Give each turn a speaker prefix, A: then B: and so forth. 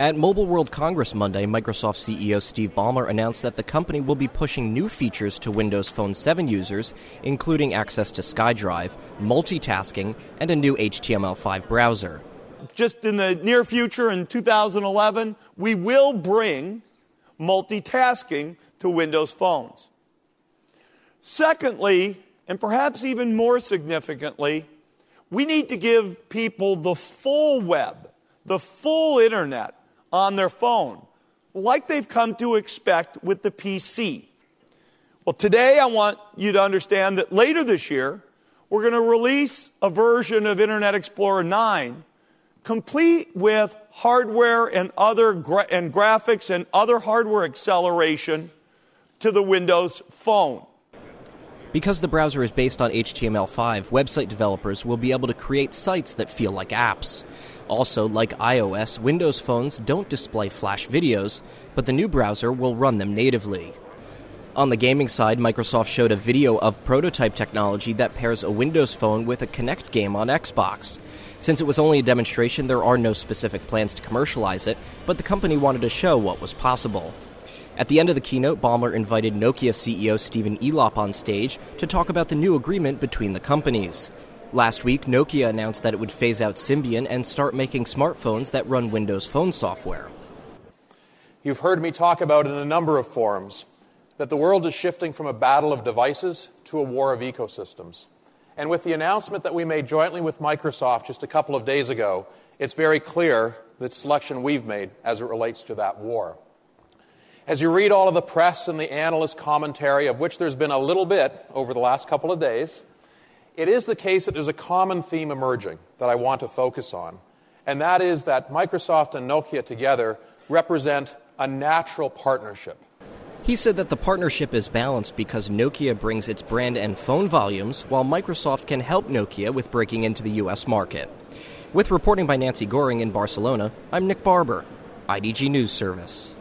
A: At Mobile World Congress Monday, Microsoft CEO Steve Ballmer announced that the company will be pushing new features to Windows Phone 7 users, including access to SkyDrive, multitasking, and a new HTML5 browser. Just in the near
B: future, in 2011, we will bring multitasking to Windows phones. Secondly, and perhaps even more significantly, we need to give people the full web, the full internet, on their phone, like they've come to expect with the PC. Well, today I want you to understand that later this year, we're going to release a version of Internet Explorer 9 complete with hardware and other gra- and graphics and other hardware acceleration to the Windows phone.
A: Because the browser is based on HTML5, website developers will be able to create sites that feel like apps. Also, like iOS, Windows phones don't display Flash videos, but the new browser will run them natively. On the gaming side, Microsoft showed a video of prototype technology that pairs a Windows phone with a Kinect game on Xbox. Since it was only a demonstration, there are no specific plans to commercialize it, but the company wanted to show what was possible. At the end of the keynote, Baumler invited Nokia CEO Stephen Elop on stage to talk about the new agreement between the companies. Last week, Nokia announced that it would phase out Symbian and start making smartphones that run Windows Phone software.
C: You've heard me talk about in a number of forums that the world is shifting from a battle of devices to a war of ecosystems. And with the announcement that we made jointly with Microsoft just a couple of days ago, it's very clear the selection we've made as it relates to that war. As you read all of the press and the analyst commentary, of which there's been a little bit over the last couple of days, it is the case that there's a common theme emerging that I want to focus on, and that is that Microsoft and Nokia together represent a natural partnership.
A: He said that the partnership is balanced because Nokia brings its brand and phone volumes, while Microsoft can help Nokia with breaking into the U.S. market. With reporting by Nancy Goring in Barcelona, I'm Nick Barber, IDG News Service.